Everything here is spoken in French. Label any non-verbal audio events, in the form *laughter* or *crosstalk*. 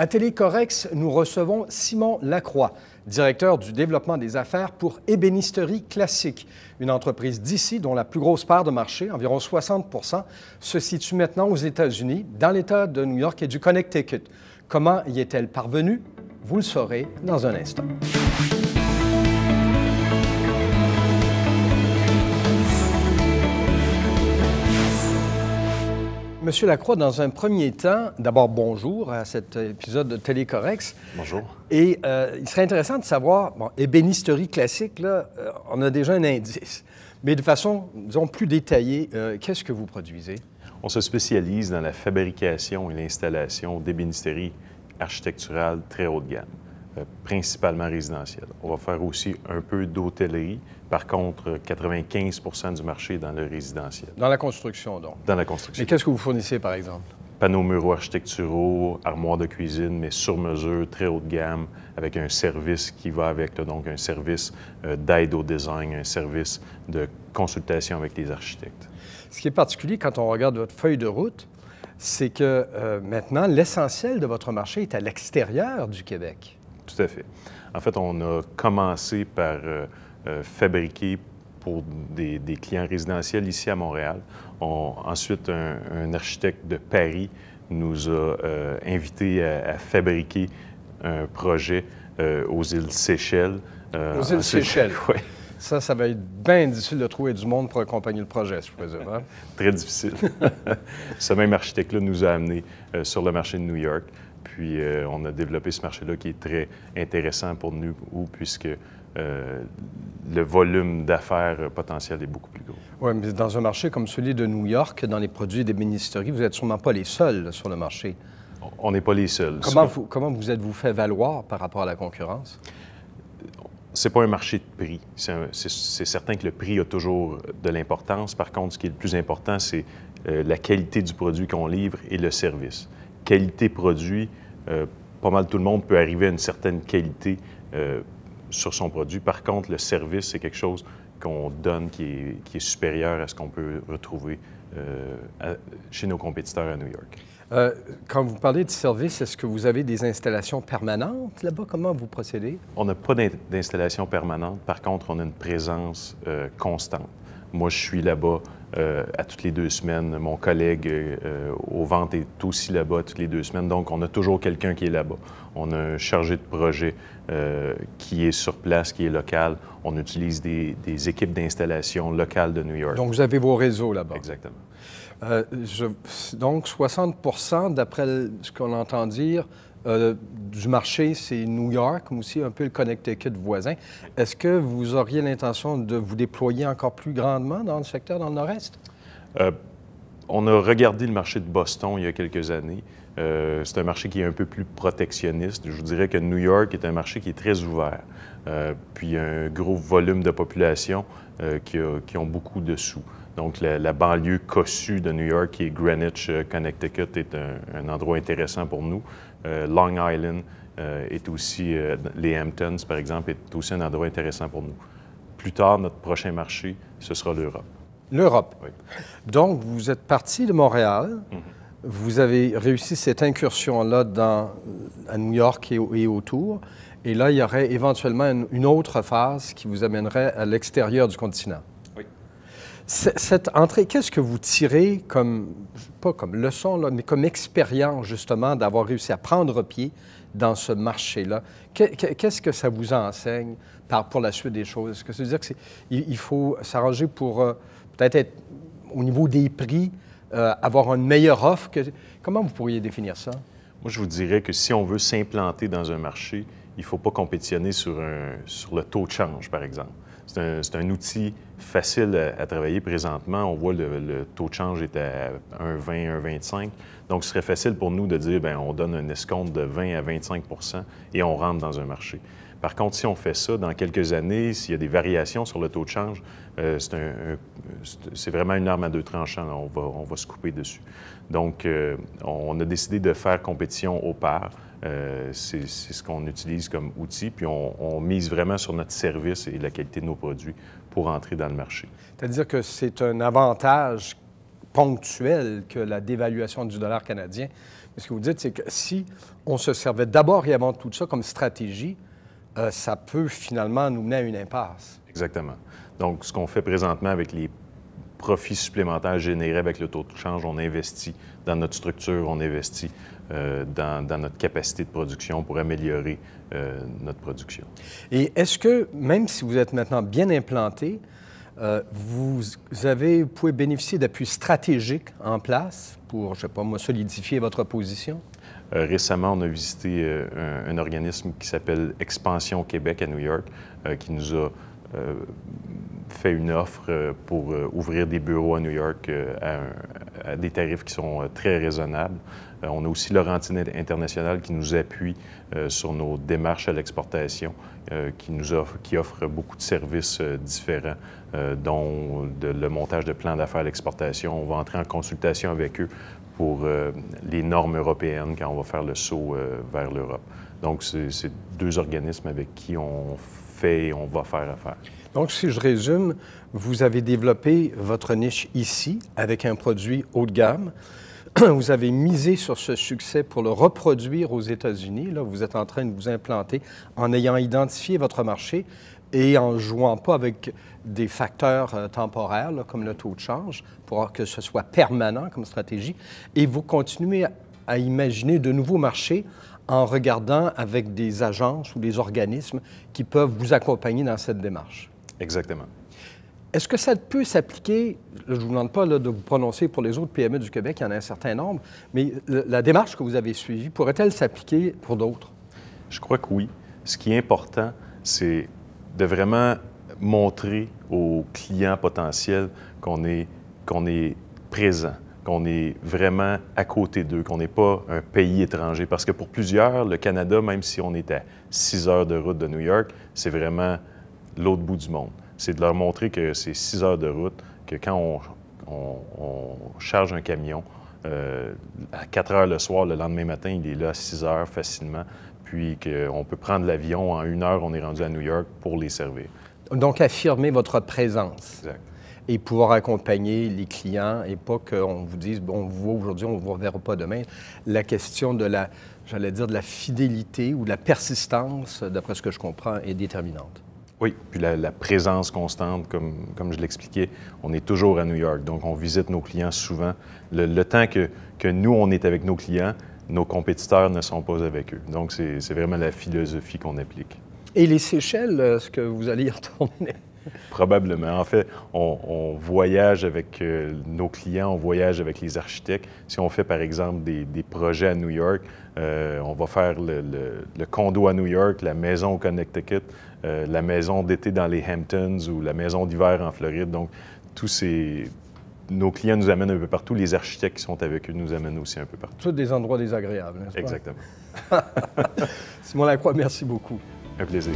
À Télécorex, nous recevons Simon Lacroix, directeur du développement des affaires pour Ébénisterie Classique, une entreprise d'ici dont la plus grosse part de marché, environ 60 se situe maintenant aux États-Unis, dans l'État de New York et du Connecticut. Comment y est-elle parvenue? Vous le saurez dans un instant. Monsieur Lacroix, dans un premier temps, d'abord bonjour à cet épisode de Télécorex. Bonjour. Et euh, il serait intéressant de savoir, bon, ébénisterie classique, là, euh, on a déjà un indice, mais de façon, disons, plus détaillée, euh, qu'est-ce que vous produisez? On se spécialise dans la fabrication et l'installation d'ébénisterie architecturale très haut de gamme. Euh, principalement résidentiel. On va faire aussi un peu d'hôtellerie. Par contre, 95 du marché dans le résidentiel. Dans la construction, donc. Dans la construction. Et qu'est-ce que vous fournissez, par exemple? Panneaux muraux architecturaux, armoires de cuisine, mais sur mesure, très haut de gamme, avec un service qui va avec, donc un service euh, d'aide au design, un service de consultation avec les architectes. Ce qui est particulier quand on regarde votre feuille de route, c'est que euh, maintenant, l'essentiel de votre marché est à l'extérieur du Québec. Tout à fait. En fait, on a commencé par euh, euh, fabriquer pour des, clients résidentiels ici à Montréal. ensuite, un, architecte de Paris nous a euh, invité invités à, fabriquer un projet aux îles Seychelles. aux îles Seychelles. *laughs* Oui. Ça, ça va être bien difficile de trouver du monde pour accompagner le projet, je présume. Hein? *laughs* Très difficile. *laughs* Ce même architecte-là nous a amenés sur le marché de New York puis euh, on a développé ce marché-là qui est très intéressant pour nous, puisque euh, le volume d'affaires potentiel est beaucoup plus gros. Oui, mais dans un marché comme celui de New York, dans les produits des ministéries, vous n'êtes sûrement pas les seuls sur le marché. On n'est pas les seuls. Comment vous, vous êtes-vous fait valoir par rapport à la concurrence? c'est pas un marché de prix. C'est certain que le prix a toujours de l'importance. Par contre, ce qui est le plus important, c'est euh, la qualité du produit qu'on livre et le service qualité produit, euh, pas mal tout le monde peut arriver à une certaine qualité euh, sur son produit. Par contre, le service, c'est quelque chose qu'on donne qui est, supérieur à ce qu'on peut retrouver euh, chez nos compétiteurs à New York. quand vous parlez de service, est-ce que vous avez des installations permanentes là-bas? Comment vous procédez? On n'a pas d'installation permanente. Par contre, on a une présence constante. Moi, je suis là-bas euh, à toutes les deux semaines. Mon collègue euh, aux ventes est aussi là-bas toutes les deux semaines. Donc, on a toujours quelqu'un qui est là-bas. On a un chargé de projet euh, qui est sur place, qui est local. On utilise des, équipes d'installation locales de New York. Donc, vous avez vos réseaux là-bas. Exactement. donc, 60 d'après ce qu'on entend dire, euh, du marché, c'est New York, mais aussi un peu le Connecticut voisin. Est-ce que vous auriez l'intention de vous déployer encore plus grandement dans le secteur, dans le nord-est? Euh, on a regardé le marché de Boston il y a quelques années. Euh, c'est un marché qui est un peu plus protectionniste. Je vous dirais que New York est un marché qui est très ouvert, puis un gros volume de population qui, qui ont beaucoup de sous. Donc, la, banlieue cossue de New York, et Greenwich, euh, Connecticut, est un, endroit intéressant pour nous. Euh, Long Island euh, est aussi, les Hamptons, par exemple, est aussi un endroit intéressant pour nous. Plus tard, notre prochain marché, ce sera l'Europe. L'Europe. Donc, vous êtes parti de Montréal. Mhm. Vous avez réussi cette incursion-là à New York et, autour. Et là, il y aurait éventuellement une autre phase qui vous amènerait à l'extérieur du continent. Cette entrée, qu'est-ce que vous tirez comme, pas comme leçon, là, mais comme expérience justement d'avoir réussi à prendre pied dans ce marché-là? Qu'est-ce que ça vous enseigne pour la suite des choses? Est-ce que ça veut dire qu'il faut s'arranger pour euh, peut-être être au niveau des prix, euh, avoir une meilleure offre? Comment vous pourriez définir ça? Moi, je vous dirais que si on veut s'implanter dans un marché, il ne faut pas compétitionner sur, sur le taux de change, par exemple. C'est un, outil facile à, travailler présentement. On voit le, le taux de change est à 1,20, 1,25. Donc, ce serait facile pour nous de dire, bien, on donne un escompte de 20 à 25 et on rentre dans un marché. Par contre, si on fait ça dans quelques années, s'il y a des variations sur le taux de change, euh, c'est, vraiment une arme à deux tranchants. On, va, se couper dessus. Donc, euh, on a décidé de faire compétition au part. Euh, c'est ce qu'on utilise comme outil, puis on, mise vraiment sur notre service et la qualité de nos produits pour entrer dans le marché. C'est-à-dire que c'est un avantage ponctuel que la dévaluation du dollar canadien. Mais ce que vous dites, c'est que si on se servait d'abord et avant tout ça comme stratégie, euh, ça peut finalement nous mener à une impasse. Exactement. Donc, ce qu'on fait présentement avec les profits supplémentaires générés avec le taux de change, on investit dans notre structure, on investit euh, dans, notre capacité de production pour améliorer euh, notre production. Et est-ce que, même si vous êtes maintenant bien implanté, vous, vous pouvez bénéficier d'appuis stratégiques en place pour, je ne sais pas moi, solidifier votre position? Euh, récemment, on a visité euh, un, organisme qui s'appelle Expansion Québec à New York, euh, qui nous a fait une offre pour ouvrir des bureaux à New York à, des tarifs qui sont très raisonnables. on a aussi Laurentine International qui nous appuie sur nos démarches à l'exportation, qui nous offre, qui offre beaucoup de services différents, dont le montage de plans d'affaires à l'exportation. On va entrer en consultation avec eux pour euh, les normes européennes quand on va faire le saut euh, vers l'Europe. Donc, c'est deux organismes avec qui on fait et on va faire affaire. Donc, si je résume, vous avez développé votre niche ici avec un produit haut de gamme. *clears throat* Vous avez misé sur ce succès pour le reproduire aux États-Unis. Là, vous êtes en train de vous implanter en ayant identifié votre marché et en jouant pas avec des facteurs euh, temporaires, comme le taux de change, pour que ce soit permanent comme stratégie, et vous continuez à imaginer de nouveaux marchés en regardant avec des agences ou des organismes qui peuvent vous accompagner dans cette démarche. Exactement. Est-ce que ça peut s'appliquer, je ne vous demande pas de vous prononcer pour les autres PME du Québec, il y en a un certain nombre, mais la démarche que vous avez suivie, pourrait-elle s'appliquer pour d'autres? Je crois que oui. Ce qui est important, c'est de vraiment montrer aux clients potentiels qu'on est, qu'on est présent, qu'on est vraiment à côté d'eux, qu'on n'est pas un pays étranger. Parce que pour plusieurs, le Canada, même si on est à 6 heures de route de New York, c'est vraiment l'autre bout du monde. C'est de leur montrer que c'est 6 heures de route, que quand on charge un camion, euh, à 4 heures le soir, le lendemain matin, il est là à 6 heures facilement, puis qu'on peut prendre l'avion en une heure, on est rendu à New York pour les servir. Donc, affirmer votre présence. Et pouvoir accompagner les clients et pas qu'on vous dise, bon, on vous voit aujourd'hui, on vous reverra pas demain. La question de la, j'allais dire, de la fidélité ou de la persistance, d'après ce que je comprends, est déterminante. Oui, puis la, présence constante, comme, comme je l'expliquais, on est toujours à New York, donc on visite nos clients souvent. Le, temps que, que, nous, on est avec nos clients, nos compétiteurs ne sont pas avec eux. Donc c'est vraiment la philosophie qu'on applique. Et les Seychelles, ce que vous allez y retourner *laughs* Probablement. En fait, on, voyage avec euh, nos clients, on voyage avec les architectes. Si on fait, par exemple, des, projets à New York, euh, on va faire le, condo à New York, la maison au Connecticut, euh, la maison d'été dans les Hamptons ou la maison d'hiver en Floride. Donc, tous ces, nos clients nous amènent un peu partout, les architectes qui sont avec eux nous amènent aussi un peu partout. Tous des endroits désagréables, n'est-ce pas? Exactement. *laughs* Simon Lacroix, merci beaucoup. Un plaisir.